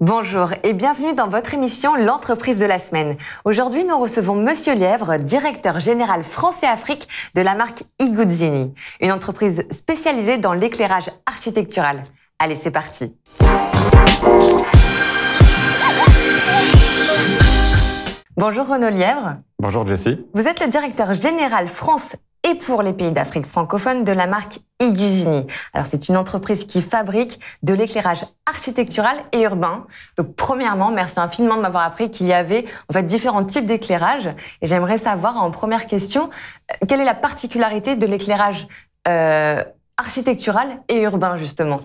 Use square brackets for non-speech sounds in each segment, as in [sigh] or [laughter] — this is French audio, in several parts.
Bonjour et bienvenue dans votre émission L'entreprise de la semaine. Aujourd'hui, nous recevons Monsieur Lièvre, directeur général France et Afrique de la marque Iguzzini, une entreprise spécialisée dans l'éclairage architectural. Allez, c'est parti. Bonjour Renaud Lièvre. Bonjour Jessie. Vous êtes le directeur général France et pour les pays d'Afrique francophone de la marque Iguzini. Alors c'est une entreprise qui fabrique de l'éclairage architectural et urbain. Donc premièrement, merci infiniment de m'avoir appris qu'il y avait en fait différents types d'éclairage et j'aimerais savoir en première question euh, quelle est la particularité de l'éclairage euh, architectural et urbain justement.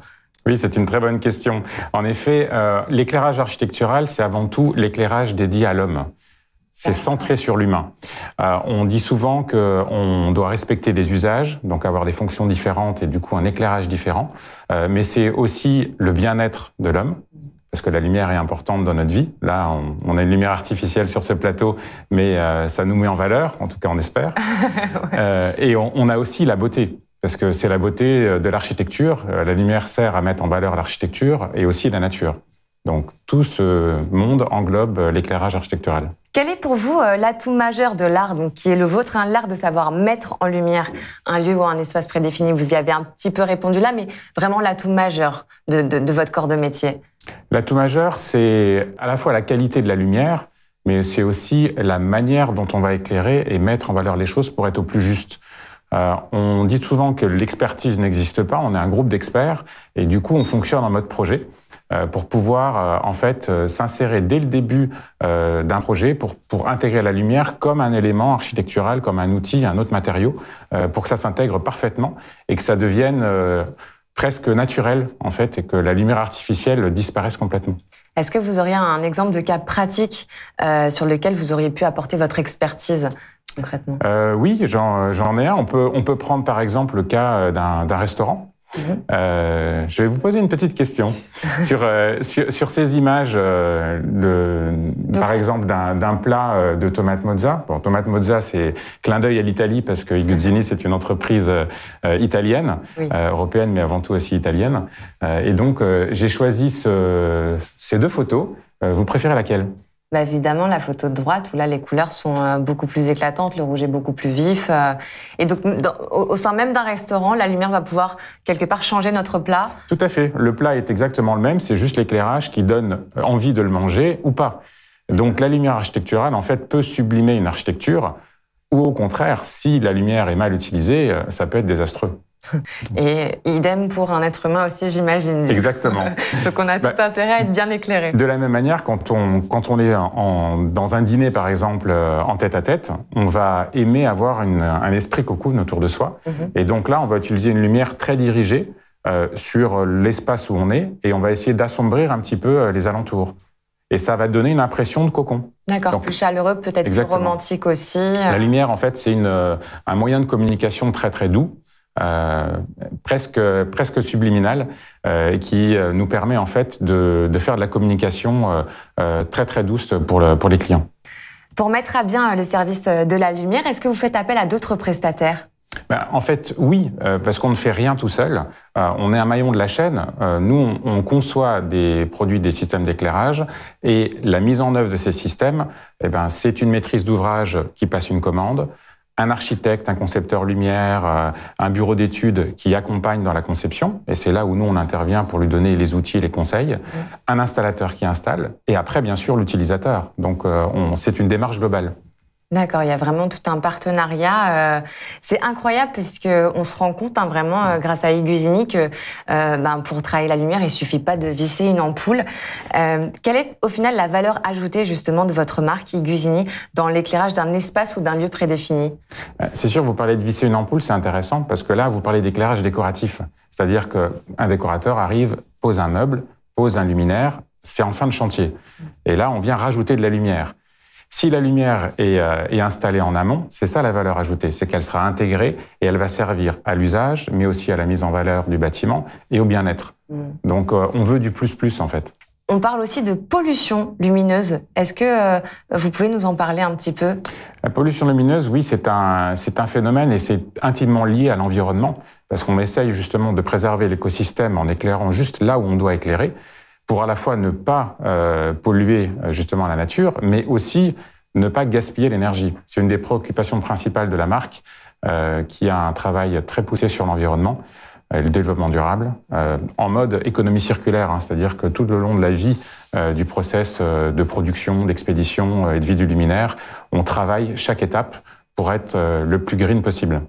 Oui, c'est une très bonne question. En effet, euh, l'éclairage architectural, c'est avant tout l'éclairage dédié à l'homme c'est centré sur l'humain. Euh, on dit souvent qu'on doit respecter des usages, donc avoir des fonctions différentes et du coup un éclairage différent, euh, mais c'est aussi le bien-être de l'homme, parce que la lumière est importante dans notre vie. Là, on, a une lumière artificielle sur ce plateau, mais euh, ça nous met en valeur, en tout cas on espère. [laughs] et on a aussi la beauté parce que c'est la beauté de l'architecture. La lumière sert à mettre en valeur l'architecture et aussi la nature. Donc tout ce monde englobe l'éclairage architectural. Quel est pour vous euh, l'atout majeur de l'art, qui est le vôtre, un hein, l'art de savoir mettre en lumière un lieu ou un espace prédéfini Vous y avez un petit peu répondu là, mais vraiment l'atout majeur de, de, votre corps de métier L'atout majeur, c'est à la fois la qualité de la lumière, mais c'est aussi la manière dont on va éclairer et mettre en valeur les choses pour être au plus juste. Euh, on dit souvent que l'expertise n'existe pas, on est un groupe d'experts et du coup on fonctionne en mode projet euh, pour pouvoir euh, en fait s'insérer dès le début d'un projet pour, intégrer la lumière comme un élément architectural, comme un outil, un autre matériau, pour que ça s'intègre parfaitement et que ça devienne presque naturel en fait et que la lumière artificielle disparaisse complètement. Est-ce que vous auriez un exemple de cas pratique sur lequel vous auriez pu apporter votre expertise concrètement euh, Oui, j'en ai un. On peut, prendre par exemple le cas euh, d'un restaurant. Mhm. Euh, je vais vous poser une petite question [laughs] sur, ces images, par exemple, d'un plat de tomate mozza. Bon, tomate mozza, c'est clin d'œil à l'Italie parce que Iguzzini, c'est une entreprise italienne, européenne, mais avant tout aussi italienne. et donc, j'ai choisi ces deux photos. vous préférez laquelle bah, évidemment, la photo de droite, où là, les couleurs sont euh, beaucoup plus éclatantes, le rouge est beaucoup plus vif. Euh. Et donc, au sein même d'un restaurant, la lumière va pouvoir, quelque part, changer notre plat. Tout à fait. Le plat est exactement le même, c'est juste l'éclairage qui donne euh, envie de le manger ou pas. Donc, la lumière architecturale, en fait, peut sublimer une architecture ou au contraire, si la lumière est mal utilisée, euh, ça peut être désastreux. [laughs] Et idem pour un être humain aussi, j'imagine. Exactement. [laughs] Donc on a bah, tout intérêt à être bien éclairé. De la même manière, quand on, quand on est dans un dîner, par exemple, euh, en tête-à-tête, on va aimer avoir un esprit cocoon autour de soi. Mhm. Et donc là, on va utiliser une lumière très dirigée euh, sur l'espace où on est et on va essayer d'assombrir un petit peu les alentours. Et ça va donner une impression de cocon. D'accord, plus chaleureux, peut-être plus romantique aussi. La lumière, en fait, c'est euh, un moyen de communication très très doux, euh, presque presque subliminal, euh, qui nous permet en fait de, faire de la communication très très douce pour, pour les clients. Pour mettre à bien le service de la lumière, est-ce que vous faites appel à d'autres prestataires bah, en fait, oui, euh, parce qu'on ne fait rien tout seul. Euh, on est un maillon de la chaîne. Euh, nous, on, conçoit des produits, des systèmes d'éclairage, et la mise en œuvre de ces systèmes, eh ben, c'est une maîtrise d'ouvrage qui passe une commande, un architecte, un concepteur lumière, un bureau d'études qui accompagne dans la conception, et c'est là où nous on intervient pour lui donner les outils et les conseils, mmh. un installateur qui installe, et après bien sûr l'utilisateur. Donc c'est une démarche globale. D'accord, il y a vraiment tout un partenariat. Euh, c'est incroyable puisque on se rend compte hein, vraiment euh, grâce à Iguzini que euh, ben, pour travailler la lumière, il suffit pas de visser une ampoule. quelle est au final la valeur ajoutée justement de votre marque Iguzini dans l'éclairage d'un espace ou d'un lieu prédéfini C'est sûr, vous parlez de visser une ampoule, c'est intéressant parce que là, vous parlez d'éclairage décoratif, c'est-à-dire qu'un décorateur arrive, pose un meuble, pose un luminaire, c'est en fin de chantier, et là, on vient rajouter de la lumière. Si la lumière euh, est, installée en amont, c'est ça la valeur ajoutée, c'est qu'elle sera intégrée et elle va servir à l'usage, mais aussi à la mise en valeur du bâtiment et au bien-être. Mm. Donc euh, on veut du plus-plus en fait. On parle aussi de pollution lumineuse. Est-ce que euh, vous pouvez nous en parler un petit peu La pollution lumineuse, oui, c'est un, un phénomène et c'est intimement lié à l'environnement, parce qu'on essaye justement de préserver l'écosystème en éclairant juste là où on doit éclairer pour à la fois ne pas euh, polluer euh, justement la nature, mais aussi ne pas gaspiller l'énergie. C'est une des préoccupations principales de la marque, euh, qui a un travail très poussé sur l'environnement, le développement durable, en mode économie circulaire, hein, c'est-à-dire que tout le long de la vie du process de production, d'expédition et de vie du luminaire, on travaille chaque étape pour être le plus green possible.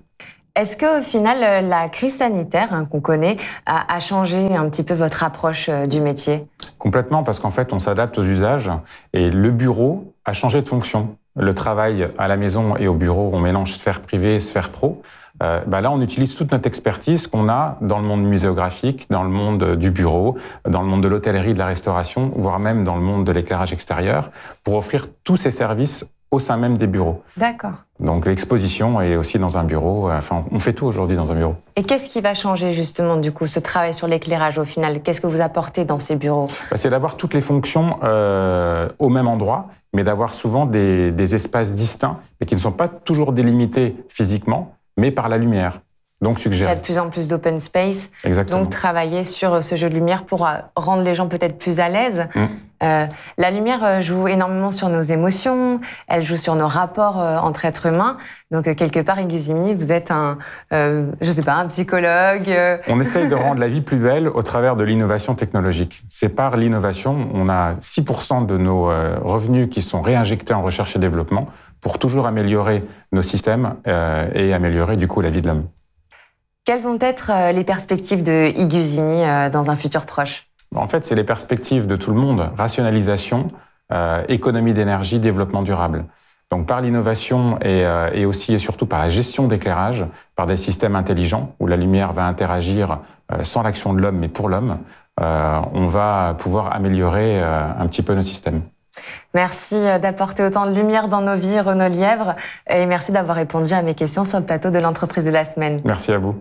Est-ce qu'au final euh, la crise sanitaire hein, qu'on connaît a, changé un petit peu votre approche euh, du métier Complètement, parce qu'en fait on s'adapte aux usages et le bureau a changé de fonction. Le travail à la maison et au bureau, on mélange sphère privée et sphère pro. Euh, bah là, on utilise toute notre expertise qu'on a dans le monde muséographique, dans le monde du bureau, dans le monde de l'hôtellerie, de la restauration, voire même dans le monde de l'éclairage extérieur, pour offrir tous ces services au sein même des bureaux. D'accord. Donc l'exposition est aussi dans un bureau. Enfin, on fait tout aujourd'hui dans un bureau. Et qu'est-ce qui va changer justement du coup ce travail sur l'éclairage au final Qu'est-ce que vous apportez dans ces bureaux bah, C'est d'avoir toutes les fonctions euh, au même endroit, mais d'avoir souvent des, des, espaces distincts, mais qui ne sont pas toujours délimités physiquement, mais par la lumière. Donc Il y a de plus en plus d'open space. Donc travailler sur euh, ce jeu de lumière pour euh, rendre les gens peut-être plus à l'aise. Mm. Euh, la lumière joue énormément sur nos émotions, elle joue sur nos rapports entre êtres humains. Donc quelque part, Ingusimi, vous êtes un, je sais pas, un psychologue. On essaye de [laughs] rendre la vie plus belle au travers de l'innovation technologique. C'est par l'innovation, on a 6% de nos revenus qui sont réinjectés en recherche et développement pour toujours améliorer nos systèmes et améliorer du coup la vie de l'homme. Quelles vont être euh, les perspectives de Iguzini euh, dans un futur proche bah, En fait, c'est les perspectives de tout le monde. Rationalisation, euh, économie d'énergie, développement durable. Donc par l'innovation et, aussi et surtout par la gestion d'éclairage, par des systèmes intelligents où la lumière va interagir sans l'action de l'homme mais pour l'homme, on va pouvoir améliorer un petit peu nos systèmes. Merci d'apporter autant de lumière dans nos vies, Renaud Lièvre, et merci d'avoir répondu à mes questions sur le plateau de l'entreprise de la semaine. Merci à vous.